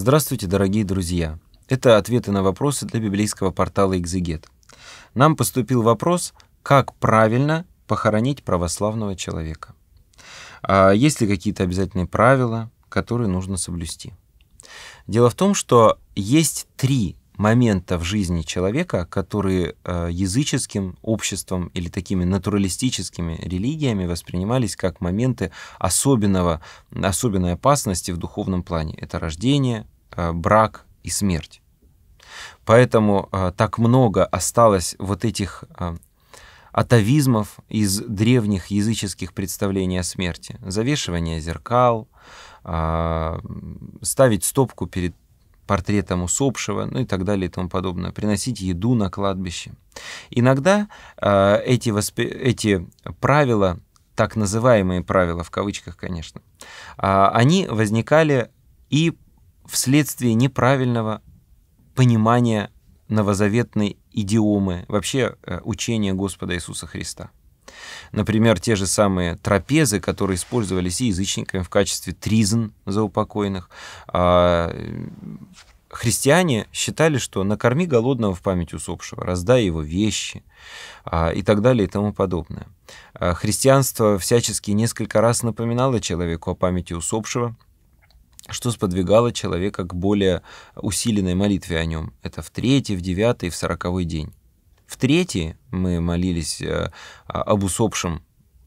Здравствуйте, дорогие друзья! Это ответы на вопросы для библейского портала «Экзегет». Нам поступил вопрос, как правильно похоронить православного человека. А есть ли какие-то обязательные правила, которые нужно соблюсти? Дело в том, что есть три момента в жизни человека, которые э, языческим обществом или такими натуралистическими религиями воспринимались как моменты особенного, особенной опасности в духовном плане. Это рождение, э, брак и смерть. Поэтому э, так много осталось вот этих атовизмов из древних языческих представлений о смерти. Завешивание зеркал, а, ставить стопку перед портретом усопшего, ну и так далее и тому подобное, приносить еду на кладбище. Иногда э, эти, воспи... эти правила, так называемые правила, в кавычках, конечно, э, они возникали и вследствие неправильного понимания новозаветной идиомы, вообще э, учения Господа Иисуса Христа. Например, те же самые трапезы, которые использовались и язычниками в качестве тризн за упокойных. А, э, христиане считали, что накорми голодного в память усопшего, раздай его вещи а, и так далее и тому подобное. А, христианство всячески несколько раз напоминало человеку о памяти усопшего, что сподвигало человека к более усиленной молитве о нем. Это в третий, в девятый, в сороковой день. В-третьих, мы молились э, а, об усопшем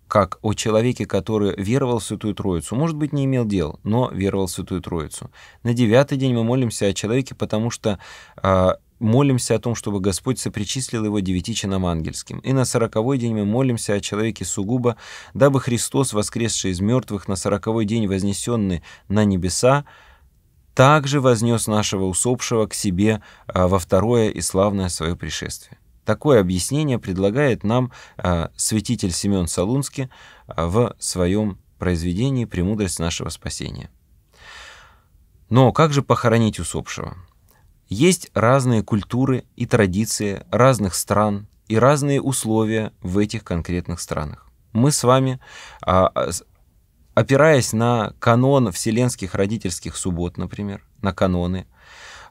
как о человеке, который веровал в Святую Троицу. Может быть, не имел дел, но веровал в Святую Троицу. На девятый день мы молимся о человеке, потому что а, молимся о том, чтобы Господь сопричислил его девяти чинам ангельским. И на сороковой день мы молимся о человеке сугубо, дабы Христос, воскресший из мертвых, на сороковой день вознесенный на небеса, также вознес нашего усопшего к себе а, во второе и славное свое пришествие. Такое объяснение предлагает нам э, святитель Семен Солунский э, в своем произведении «Премудрость нашего спасения». Но как же похоронить усопшего? Есть разные культуры и традиции разных стран и разные условия в этих конкретных странах. Мы с вами э, опираясь на канон вселенских родительских суббот, например, на каноны,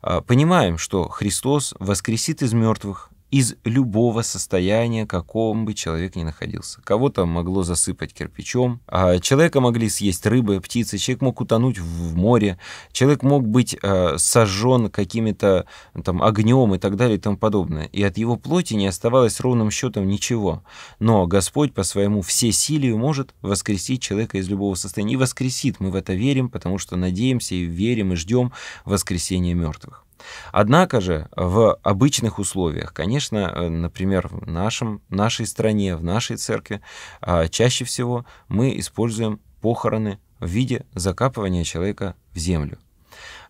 э, понимаем, что Христос воскресит из мертвых из любого состояния, каком бы человек ни находился. Кого-то могло засыпать кирпичом, а человека могли съесть рыбы, птицы, человек мог утонуть в море, человек мог быть э, сожжен каким то там огнем и так далее и тому подобное. И от его плоти не оставалось ровным счетом ничего. Но Господь по своему все силе может воскресить человека из любого состояния. И воскресит, мы в это верим, потому что надеемся и верим и ждем воскресения мертвых. Однако же в обычных условиях, конечно, э, например, в нашем, нашей стране, в нашей церкви, а, чаще всего мы используем похороны в виде закапывания человека в землю.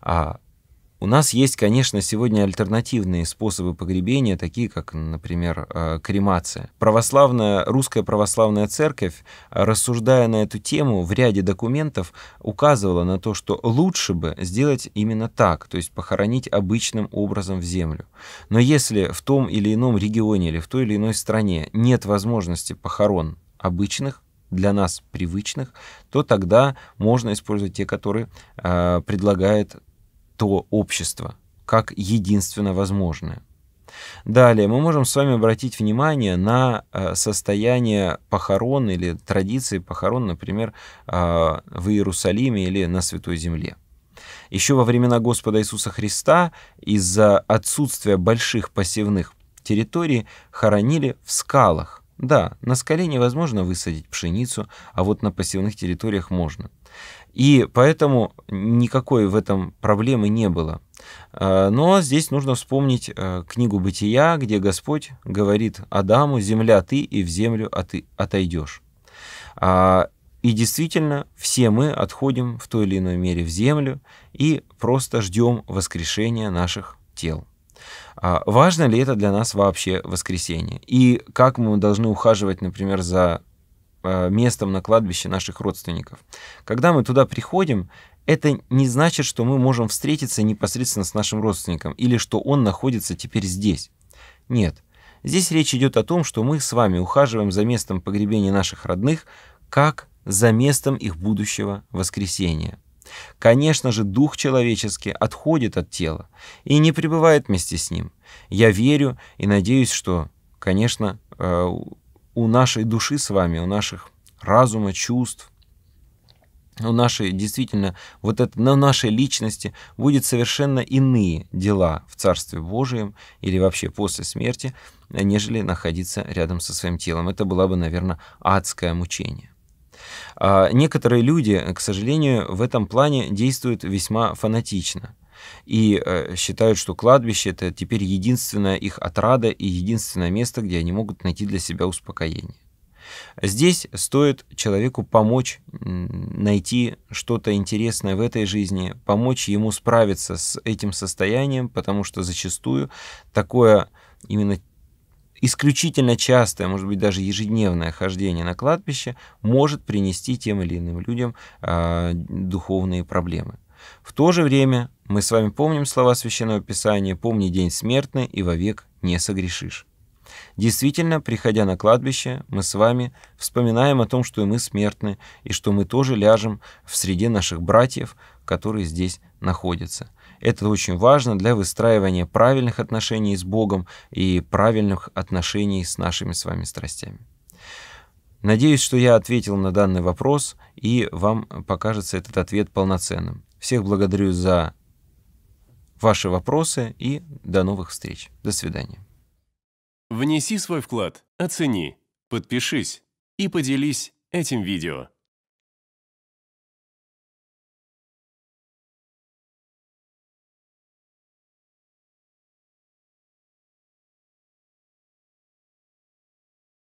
А у нас есть, конечно, сегодня альтернативные способы погребения, такие как, например, э, кремация. Православная, русская православная церковь, рассуждая на эту тему в ряде документов, указывала на то, что лучше бы сделать именно так, то есть похоронить обычным образом в землю. Но если в том или ином регионе или в той или иной стране нет возможности похорон обычных, для нас привычных, то тогда можно использовать те, которые э, предлагает то общество, как единственно возможное. Далее мы можем с вами обратить внимание на э, состояние похорон или традиции похорон, например, э, в Иерусалиме или на Святой Земле. Еще во времена Господа Иисуса Христа из-за отсутствия больших посевных территорий хоронили в скалах. Да, на скале невозможно высадить пшеницу, а вот на посевных территориях можно – и поэтому никакой в этом проблемы не было. Э, но здесь нужно вспомнить э, книгу «Бытия», где Господь говорит Адаму «Земля ты, и в землю отойдешь». А, и действительно, все мы отходим в той или иной мере в землю и просто ждем воскрешения наших тел. А, важно ли это для нас вообще воскресение? И как мы должны ухаживать, например, за Э, местом на кладбище наших родственников. Когда мы туда приходим, это не значит, что мы можем встретиться непосредственно с нашим родственником или что он находится теперь здесь. Нет. Здесь речь идет о том, что мы с вами ухаживаем за местом погребения наших родных как за местом их будущего воскресения. Конечно же, дух человеческий отходит от тела и не пребывает вместе с ним. Я верю и надеюсь, что, конечно, э, у нашей души с вами, у наших разума, чувств, у нашей действительно, вот это на нашей личности будет совершенно иные дела в Царстве Божьем или вообще после смерти, нежели находиться рядом со своим телом. Это было бы, наверное, адское мучение. А некоторые люди, к сожалению, в этом плане действуют весьма фанатично и э, считают, что кладбище это теперь единственная их отрада и единственное место, где они могут найти для себя успокоение. Здесь стоит человеку помочь найти что-то интересное в этой жизни, помочь ему справиться с этим состоянием, потому что зачастую такое именно исключительно частое, может быть, даже ежедневное хождение на кладбище может принести тем или иным людям а, духовные проблемы. В то же время мы с вами помним слова Священного Писания «Помни день смертный и вовек не согрешишь». Действительно, приходя на кладбище, мы с вами вспоминаем о том, что и мы смертны, и что мы тоже ляжем в среде наших братьев, которые здесь находятся. Это очень важно для выстраивания правильных отношений с Богом и правильных отношений с нашими с вами страстями. Надеюсь, что я ответил на данный вопрос, и вам покажется этот ответ полноценным. Всех благодарю за ваши вопросы и до новых встреч. До свидания. Внеси свой вклад, оцени, подпишись и поделись этим видео.